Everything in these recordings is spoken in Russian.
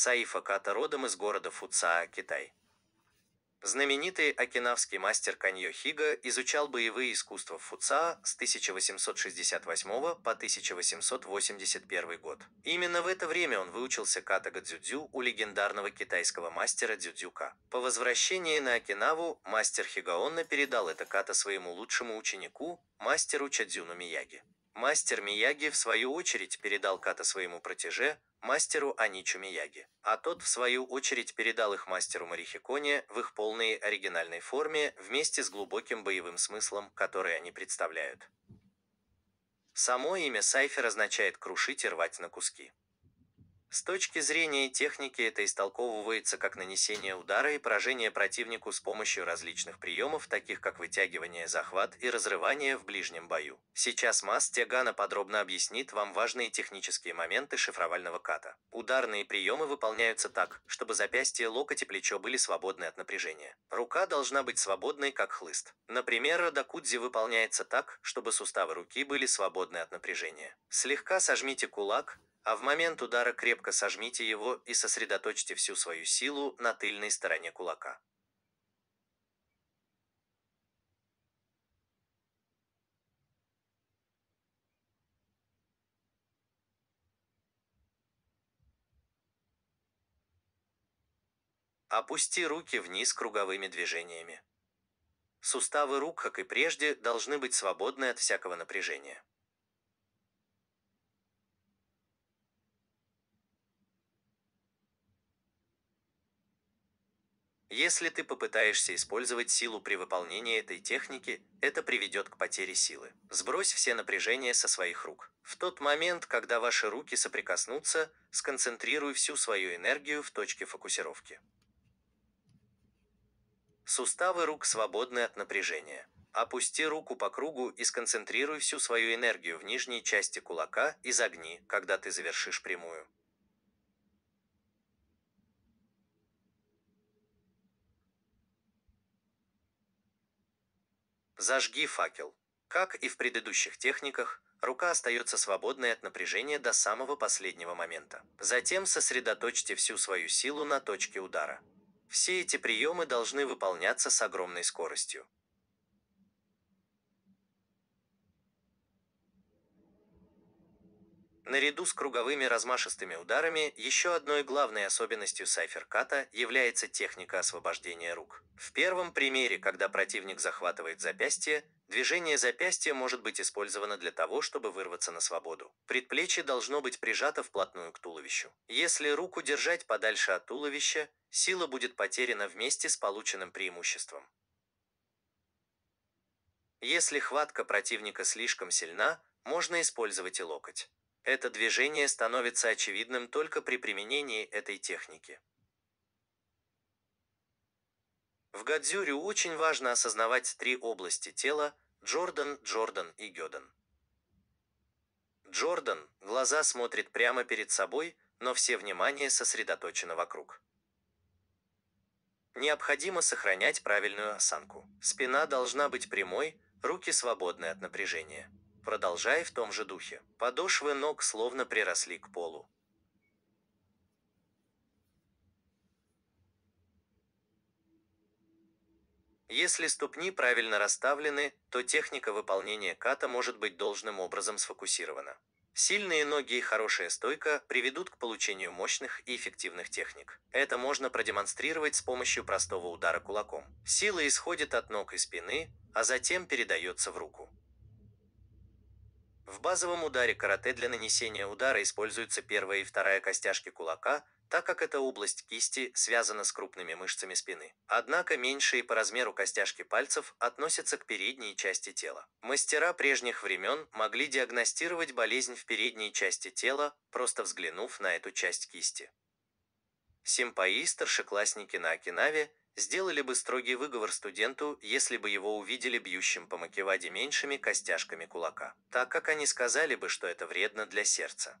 Саифа Ката родом из города Фуцаа, Китай. Знаменитый окинавский мастер Каньо Хига изучал боевые искусства Фуцаа с 1868 по 1881 год. Именно в это время он выучился катага дзюдзю у легендарного китайского мастера дзюдзюка. По возвращении на Окинаву мастер Хигаонна передал это ката своему лучшему ученику, мастеру Чадзюну Мияги. Мастер Мияги, в свою очередь, передал ката своему протеже, мастеру Аничу Мияги, а тот, в свою очередь, передал их мастеру Марихиконе в их полной оригинальной форме вместе с глубоким боевым смыслом, который они представляют. Само имя Сайфер означает «крушить и рвать на куски». С точки зрения техники это истолковывается как нанесение удара и поражение противнику с помощью различных приемов, таких как вытягивание, захват и разрывание в ближнем бою. Сейчас Мас Тягана подробно объяснит вам важные технические моменты шифровального ката. Ударные приемы выполняются так, чтобы запястье, локоть и плечо были свободны от напряжения. Рука должна быть свободной, как хлыст. Например, радакудзи выполняется так, чтобы суставы руки были свободны от напряжения. Слегка сожмите кулак, а в момент удара крепко сожмите его и сосредоточьте всю свою силу на тыльной стороне кулака. Опусти руки вниз круговыми движениями. Суставы рук, как и прежде, должны быть свободны от всякого напряжения. Если ты попытаешься использовать силу при выполнении этой техники, это приведет к потере силы. Сбрось все напряжения со своих рук. В тот момент, когда ваши руки соприкоснутся, сконцентрируй всю свою энергию в точке фокусировки. Суставы рук свободны от напряжения. Опусти руку по кругу и сконцентрируй всю свою энергию в нижней части кулака и загни, когда ты завершишь прямую. Зажги факел. Как и в предыдущих техниках, рука остается свободной от напряжения до самого последнего момента. Затем сосредоточьте всю свою силу на точке удара. Все эти приемы должны выполняться с огромной скоростью. Наряду с круговыми размашистыми ударами, еще одной главной особенностью сайферката является техника освобождения рук. В первом примере, когда противник захватывает запястье, движение запястья может быть использовано для того, чтобы вырваться на свободу. Предплечье должно быть прижато вплотную к туловищу. Если руку держать подальше от туловища, сила будет потеряна вместе с полученным преимуществом. Если хватка противника слишком сильна, можно использовать и локоть. Это движение становится очевидным только при применении этой техники. В гадзюре очень важно осознавать три области тела – Джордан, Джордан и Гёдан. Джордан – глаза смотрят прямо перед собой, но все внимание сосредоточено вокруг. Необходимо сохранять правильную осанку. Спина должна быть прямой, руки свободны от напряжения продолжая в том же духе. Подошвы ног словно приросли к полу. Если ступни правильно расставлены, то техника выполнения ката может быть должным образом сфокусирована. Сильные ноги и хорошая стойка приведут к получению мощных и эффективных техник. Это можно продемонстрировать с помощью простого удара кулаком. Сила исходит от ног и спины, а затем передается в руку. В базовом ударе карате для нанесения удара используются первая и вторая костяшки кулака, так как эта область кисти связана с крупными мышцами спины. Однако меньшие по размеру костяшки пальцев относятся к передней части тела. Мастера прежних времен могли диагностировать болезнь в передней части тела, просто взглянув на эту часть кисти. Симпаи старшеклассники на Окинаве сделали бы строгий выговор студенту, если бы его увидели бьющим по макеваде меньшими костяшками кулака, так как они сказали бы, что это вредно для сердца.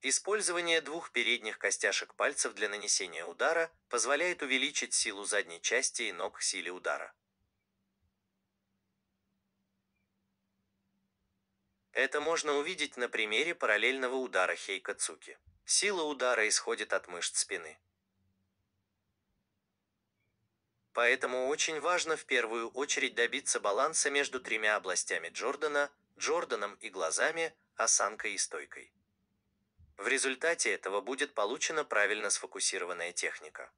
Использование двух передних костяшек пальцев для нанесения удара позволяет увеличить силу задней части и ног к силе удара. Это можно увидеть на примере параллельного удара Хейка Цуки. Сила удара исходит от мышц спины. Поэтому очень важно в первую очередь добиться баланса между тремя областями Джордана, Джорданом и глазами, осанкой и стойкой. В результате этого будет получена правильно сфокусированная техника.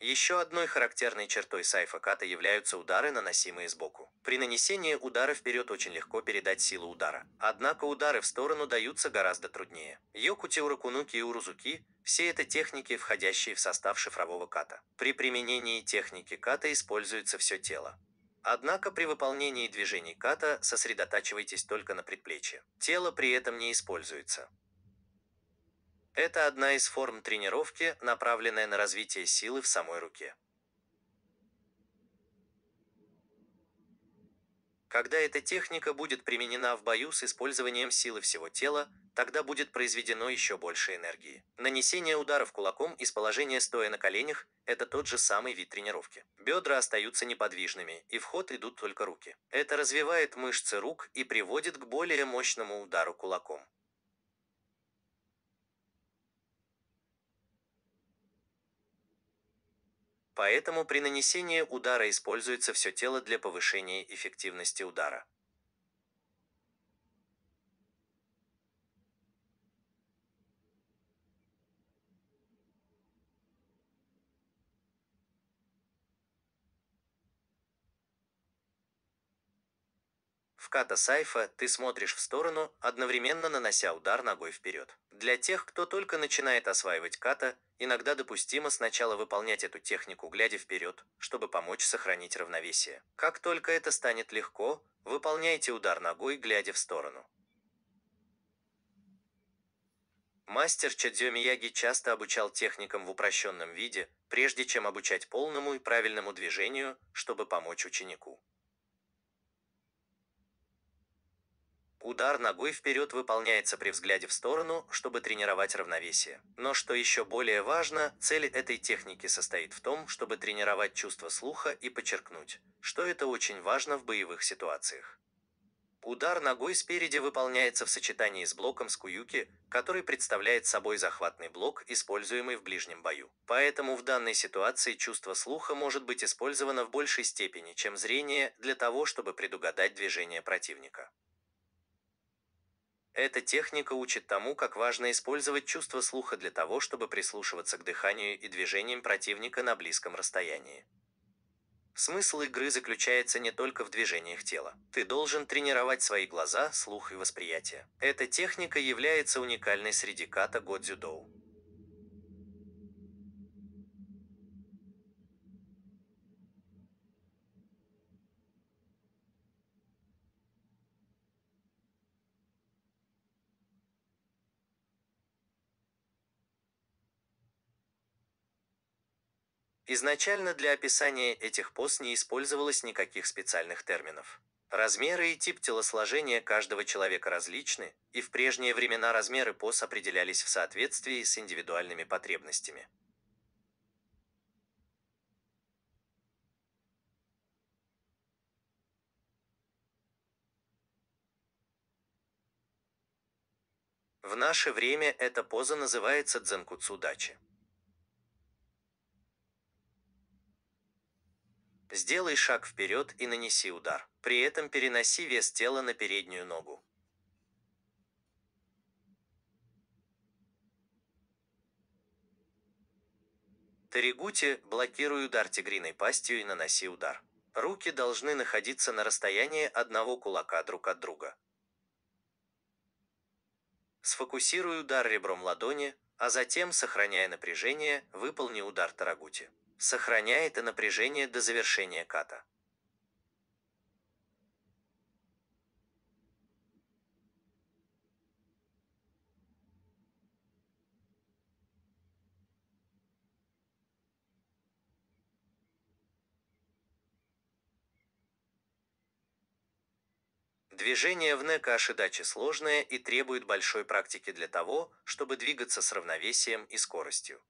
Еще одной характерной чертой сайфа ката являются удары, наносимые сбоку. При нанесении удара вперед очень легко передать силу удара, однако удары в сторону даются гораздо труднее. Йокути уракунуки и урузуки – все это техники, входящие в состав шифрового ката. При применении техники ката используется все тело. Однако при выполнении движений ката сосредотачивайтесь только на предплечье. Тело при этом не используется. Это одна из форм тренировки, направленная на развитие силы в самой руке. Когда эта техника будет применена в бою с использованием силы всего тела, тогда будет произведено еще больше энергии. Нанесение ударов кулаком из положения стоя на коленях – это тот же самый вид тренировки. Бедра остаются неподвижными, и в ход идут только руки. Это развивает мышцы рук и приводит к более мощному удару кулаком. Поэтому при нанесении удара используется все тело для повышения эффективности удара. В ката сайфа ты смотришь в сторону, одновременно нанося удар ногой вперед. Для тех, кто только начинает осваивать ката, иногда допустимо сначала выполнять эту технику, глядя вперед, чтобы помочь сохранить равновесие. Как только это станет легко, выполняйте удар ногой, глядя в сторону. Мастер Чадзё Мияги часто обучал техникам в упрощенном виде, прежде чем обучать полному и правильному движению, чтобы помочь ученику. Удар ногой вперед выполняется при взгляде в сторону, чтобы тренировать равновесие. Но что еще более важно, цель этой техники состоит в том, чтобы тренировать чувство слуха и подчеркнуть, что это очень важно в боевых ситуациях. Удар ногой спереди выполняется в сочетании с блоком с куюки, который представляет собой захватный блок, используемый в ближнем бою. Поэтому в данной ситуации чувство слуха может быть использовано в большей степени, чем зрение, для того, чтобы предугадать движение противника. Эта техника учит тому, как важно использовать чувство слуха для того, чтобы прислушиваться к дыханию и движениям противника на близком расстоянии. Смысл игры заключается не только в движениях тела. Ты должен тренировать свои глаза, слух и восприятие. Эта техника является уникальной среди ката Годзюдоу. Изначально для описания этих поз не использовалось никаких специальных терминов. Размеры и тип телосложения каждого человека различны, и в прежние времена размеры поз определялись в соответствии с индивидуальными потребностями. В наше время эта поза называется дачи. Сделай шаг вперед и нанеси удар. При этом переноси вес тела на переднюю ногу. Таригути, блокируй удар тигриной пастью и наноси удар. Руки должны находиться на расстоянии одного кулака друг от друга. Сфокусируй удар ребром ладони, а затем, сохраняя напряжение, выполни удар Тарагути сохраняя это напряжение до завершения ката. Движение в Некашидаче сложное и требует большой практики для того, чтобы двигаться с равновесием и скоростью.